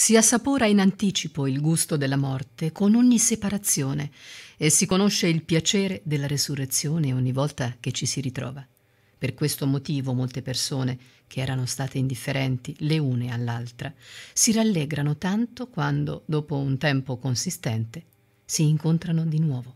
Si assapora in anticipo il gusto della morte con ogni separazione e si conosce il piacere della resurrezione ogni volta che ci si ritrova. Per questo motivo molte persone, che erano state indifferenti le une all'altra, si rallegrano tanto quando, dopo un tempo consistente, si incontrano di nuovo.